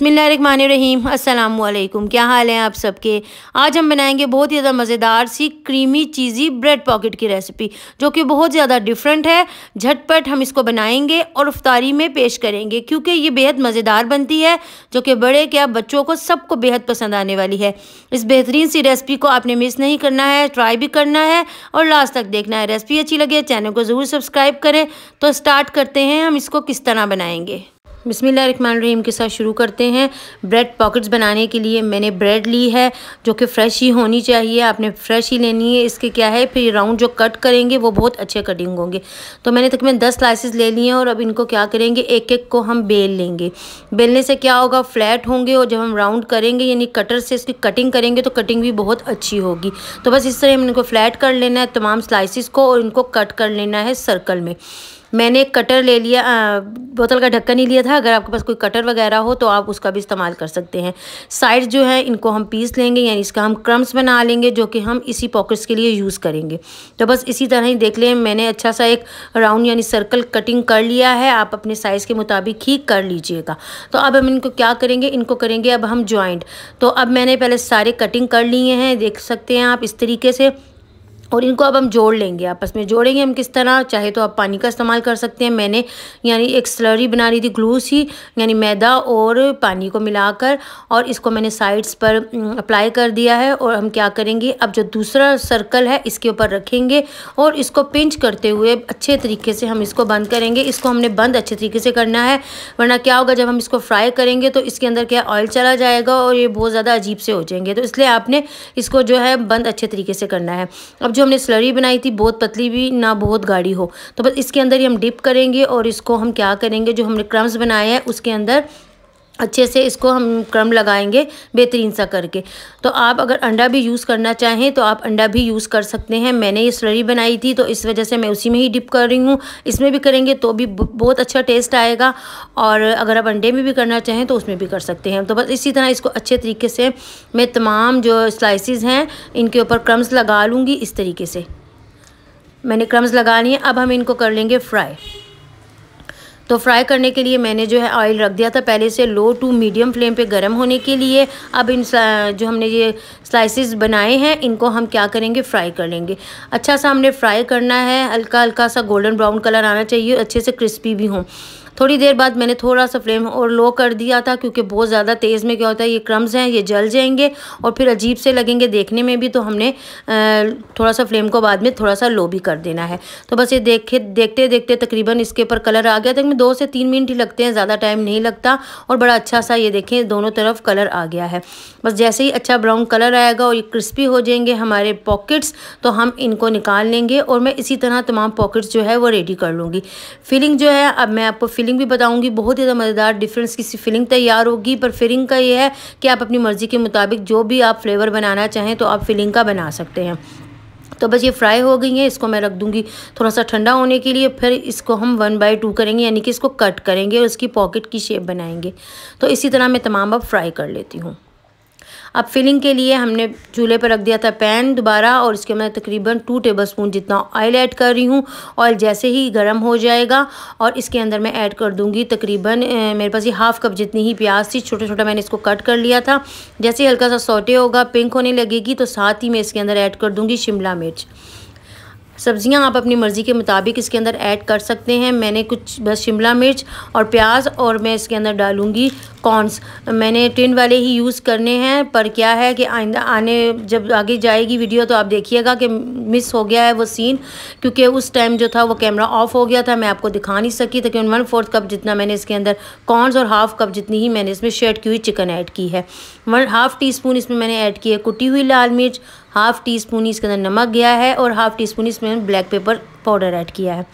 बसमीम अल्लाम क्या हाल है आप सबके आज हम बनाएंगे बहुत ही ज़्यादा मज़ेदार सी क्रीमी चीज़ी ब्रेड पॉकेट की रेसिपी जो कि बहुत ज़्यादा डिफरेंट है झटपट हम इसको बनाएंगे और अफ्तारी में पेश करेंगे क्योंकि ये बेहद मज़ेदार बनती है जो कि बड़े क्या बच्चों को सबको बेहद पसंद आने वाली है इस बेहतरीन सी रेसिपी को आपने मिस नहीं करना है ट्राई भी करना है और लास्ट तक देखना है रेसिपी अच्छी लगे चैनल को ज़रूर सब्सक्राइब करें तो स्टार्ट करते हैं हम इसको किस तरह बनाएंगे रहीम के साथ शुरू करते हैं ब्रेड पॉकेट्स बनाने के लिए मैंने ब्रेड ली है जो कि फ़्रेश ही होनी चाहिए आपने फ़्रेश ही लेनी है इसके क्या है फिर राउंड जो कट करेंगे वो बहुत अच्छे कटिंग होंगे तो मैंने तकरीबन दस स्लाइसिस ले लिए हैं और अब इनको क्या करेंगे एक एक को हम बेल लेंगे बेलने से क्या होगा फ्लैट होंगे और जब हम राउंड करेंगे यानी कटर से इसकी कटिंग करेंगे तो कटिंग भी बहुत अच्छी होगी तो बस इस तरह हम इनको फ्लैट कर लेना है तमाम स्लाइसिस को और इनको कट कर लेना है सर्कल में मैंने एक कटर ले लिया आ, बोतल का ढक्कन ही लिया था अगर आपके पास कोई कटर वगैरह हो तो आप उसका भी इस्तेमाल कर सकते हैं साइड जो है इनको हम पीस लेंगे यानी इसका हम क्रम्स बना लेंगे जो कि हम इसी पॉकेट्स के लिए यूज़ करेंगे तो बस इसी तरह ही देख लें मैंने अच्छा सा एक राउंड यानी सर्कल कटिंग कर लिया है आप अपने साइज़ के मुताबिक ही कर लीजिएगा तो अब हम इनको क्या करेंगे इनको करेंगे अब हम ज्वाइंट तो अब मैंने पहले सारे कटिंग कर लिए हैं देख सकते हैं आप इस तरीके से और इनको अब हम जोड़ लेंगे आपस में जोड़ेंगे हम किस तरह चाहे तो आप पानी का इस्तेमाल कर सकते हैं मैंने यानी एक स्लरी बना रही थी ग्लू सी यानी मैदा और पानी को मिलाकर और इसको मैंने साइड्स पर अप्लाई कर दिया है और हम क्या करेंगे अब जो दूसरा सर्कल है इसके ऊपर रखेंगे और इसको पिंच करते हुए अच्छे तरीके से हम इसको बंद करेंगे इसको हमने बंद अच्छे तरीके से करना है वरना क्या होगा जब हम इसको फ्राई करेंगे तो इसके अंदर क्या ऑयल चला जाएगा और ये बहुत ज़्यादा अजीब से हो जाएंगे तो इसलिए आपने इसको जो है बंद अच्छे तरीके से करना है अब जो जो हमने स्लरी बनाई थी बहुत पतली भी ना बहुत गाढ़ी हो तो बस इसके अंदर ही हम डिप करेंगे और इसको हम क्या करेंगे जो हमने क्रम्स बनाए हैं उसके अंदर अच्छे से इसको हम क्रम लगाएंगे बेहतरीन सा करके तो आप अगर अंडा भी यूज़ करना चाहें तो आप अंडा भी यूज़ कर सकते हैं मैंने ये स्लरी बनाई थी तो इस वजह से मैं उसी में ही डिप कर रही हूँ इसमें भी करेंगे तो भी बहुत अच्छा टेस्ट आएगा और अगर आप अंडे में भी करना चाहें तो उसमें भी कर सकते हैं तो बस इसी तरह इसको अच्छे तरीके से मैं तमाम जो स्लाइसिस हैं इनके ऊपर क्रम्स लगा लूँगी इस तरीके से मैंने क्रम्स लगा लिए अब हम इनको कर लेंगे फ्राई तो फ्राई करने के लिए मैंने जो है ऑयल रख दिया था पहले से लो टू मीडियम फ्लेम पे गर्म होने के लिए अब इन जो हमने ये स्लाइसेस बनाए हैं इनको हम क्या करेंगे फ्राई कर लेंगे अच्छा सा हमने फ्राई करना है हल्का हल्का सा गोल्डन ब्राउन कलर आना चाहिए अच्छे से क्रिस्पी भी हों थोड़ी देर बाद मैंने थोड़ा सा फ्लेम और लो कर दिया था क्योंकि बहुत ज़्यादा तेज़ में क्या होता है ये क्रम्स हैं ये जल जाएंगे और फिर अजीब से लगेंगे देखने में भी तो हमने थोड़ा सा फ्लेम को बाद में थोड़ा सा लो भी कर देना है तो बस ये देखे देखते देखते तकरीबन इसके ऊपर कलर आ गया तक दो से तीन मिनट ही लगते हैं ज़्यादा टाइम नहीं लगता और बड़ा अच्छा सा ये देखें दोनों तरफ कलर आ गया है बस जैसे ही अच्छा ब्राउन कलर आएगा और ये क्रिस्पी हो जाएंगे हमारे पॉकेट्स तो हम इनको निकाल लेंगे और मैं इसी तरह तमाम पॉकेट्स जो है वो रेडी कर लूँगी फिलिंग जो है अब मैं आपको फीलिंग भी बताऊँगी बहुत ज़्यादा मज़ेदार डिफरेंस की फीलिंग तैयार होगी पर फिलिंग का ये है कि आप अपनी मर्ज़ी के मुताबिक जो भी आप फ्लेवर बनाना चाहें तो आप फिलिंग का बना सकते हैं तो बस ये फ्राई हो गई है इसको मैं रख दूँगी थोड़ा सा ठंडा होने के लिए फिर इसको हम वन बाई टू करेंगे यानी कि इसको कट करेंगे और इसकी पॉकेट की शेप बनाएंगे तो इसी तरह मैं तमाम अब फ्राई कर लेती हूँ अब फिलिंग के लिए हमने चूल्हे पर रख दिया था पैन दोबारा और इसके मैं तकरीबन टू टेबल स्पून जितना ऑयल ऐड कर रही हूँ ऑयल जैसे ही गर्म हो जाएगा और इसके अंदर मैं ऐड कर दूँगी तकरीबन मेरे पास ये हाफ़ कप जितनी ही प्याज थी छोटा छोटा मैंने इसको कट कर लिया था जैसे हल्का सा सोटे होगा पिंक होने लगेगी तो साथ ही मैं इसके अंदर ऐड कर दूँगी शिमला मिर्च सब्ज़ियाँ आप अपनी मर्ज़ी के मुताबिक इसके अंदर ऐड कर सकते हैं मैंने कुछ बस शिमला मिर्च और प्याज और मैं इसके अंदर डालूंगी कॉर्नस मैंने टिन वाले ही यूज़ करने हैं पर क्या है कि आइंदा आने जब आगे जाएगी वीडियो तो आप देखिएगा कि मिस हो गया है वो सीन क्योंकि उस टाइम जो था वो कैमरा ऑफ हो गया था मैं आपको दिखा नहीं सकी तकरीबन तो वन फोर्थ कप जितना मैंने इसके अंदर कॉर्नस और हाफ़ कप जितनी ही मैंने इसमें शेड की हुई चिकन ऐड की है वन हाफ़ टी स्पून इसमें मैंने ऐड की है कुटी हुई लाल मिर्च हाफ़ टी स्पून इसके अंदर नमक गया है और हाफ़ टी स्पून इसमें ब्लैक पेपर पाउडर ऐड किया है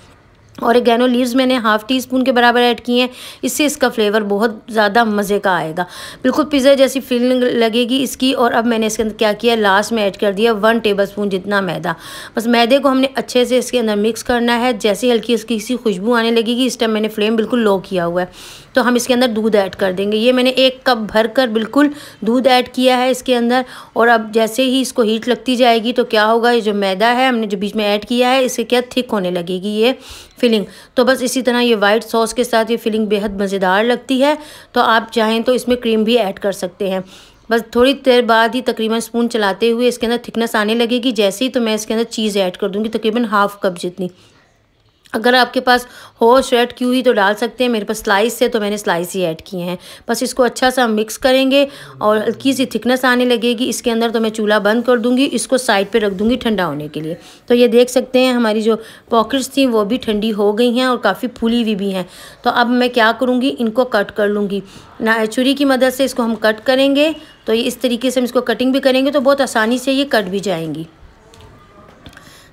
और गैनो लीव्स मैंने हाफ़ टी स्पून के बराबर ऐड किए हैं इससे इसका फ्लेवर बहुत ज़्यादा मज़े का आएगा बिल्कुल पिज़्ज़ा जैसी फीलिंग लगेगी इसकी और अब मैंने इसके अंदर क्या किया लास्ट में ऐड कर दिया वन टेबल स्पून जितना मैदा बस मैदे को हमने अच्छे से इसके अंदर मिक्स करना है जैसे हल्की इसकी किसी खुशबू आने लगेगी इस टाइम मैंने फ्लेम बिल्कुल लो किया हुआ है तो हम इसके अंदर दूध ऐड कर देंगे ये मैंने एक कप भर कर बिल्कुल दूध ऐड किया है इसके अंदर और अब जैसे ही इसको हीट लगती जाएगी तो क्या होगा ये जो मैदा है हमने जो बीच में ऐड किया है इससे क्या थिक होने लगेगी ये फिर फिलिंग तो बस इसी तरह ये वाइट सॉस के साथ ये फिलिंग बेहद मज़ेदार लगती है तो आप चाहें तो इसमें क्रीम भी ऐड कर सकते हैं बस थोड़ी देर बाद ही तकरीबन स्पून चलाते हुए इसके अंदर थिकनेस आने लगेगी जैसे ही तो मैं इसके अंदर चीज़ ऐड कर दूँगी तकरीबन हाफ़ कप जितनी अगर आपके पास हो श्रेड की हुई तो डाल सकते हैं मेरे पास स्लाइस है तो मैंने स्लाइस ही ऐड किए हैं बस इसको अच्छा सा मिक्स करेंगे और हल्की सी थिकनेस आने लगेगी इसके अंदर तो मैं चूल्हा बंद कर दूंगी इसको साइड पे रख दूंगी ठंडा होने के लिए तो ये देख सकते हैं हमारी जो पॉकेट्स थी वो भी ठंडी हो गई हैं और काफ़ी फूली हुई भी हैं तो अब मैं क्या करूँगी इनको कट कर लूँगी ना छुरी की मदद से इसको हम कट करेंगे तो ये इस तरीके से हम इसको कटिंग भी करेंगे तो बहुत आसानी से ये कट भी जाएंगी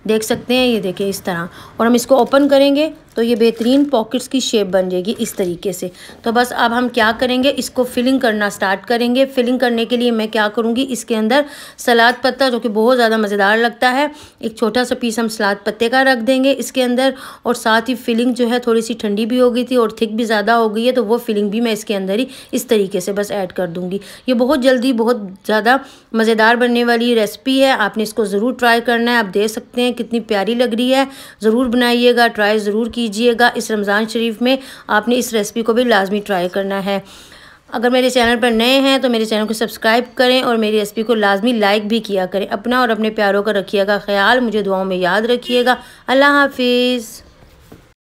देख सकते हैं ये देखें इस तरह और हम इसको ओपन करेंगे तो ये बेहतरीन पॉकेट्स की शेप बन जाएगी इस तरीके से तो बस अब हम क्या करेंगे इसको फिलिंग करना स्टार्ट करेंगे फिलिंग करने के लिए मैं क्या करूँगी इसके अंदर सलाद पत्ता जो कि बहुत ज़्यादा मज़ेदार लगता है एक छोटा सा पीस हम सलाद पत्ते का रख देंगे इसके अंदर और साथ ही फिलिंग जो है थोड़ी सी ठंडी भी हो गई थी और थिक भी ज़्यादा हो गई है तो वो फिलिंग भी मैं इसके अंदर ही इस तरीके से बस ऐड कर दूँगी ये बहुत जल्दी बहुत ज़्यादा मज़ेदार बनने वाली रेसिपी है आपने इसको ज़रूर ट्राई करना है आप दे सकते हैं कितनी प्यारी लग रही है ज़रूर बनाइएगा ट्राई ज़रूर कीजिए कीजिएगा इस रमज़ान शरीफ में आपने इस रेसिपी को भी लाजमी ट्राई करना है अगर मेरे चैनल पर नए हैं तो मेरे चैनल को सब्सक्राइब करें और मेरी रेसिपी को लाजमी लाइक भी किया करें अपना और अपने प्यारों का रखिएगा ख्याल मुझे दुआओं में याद रखिएगा अल्लाह हाफिज़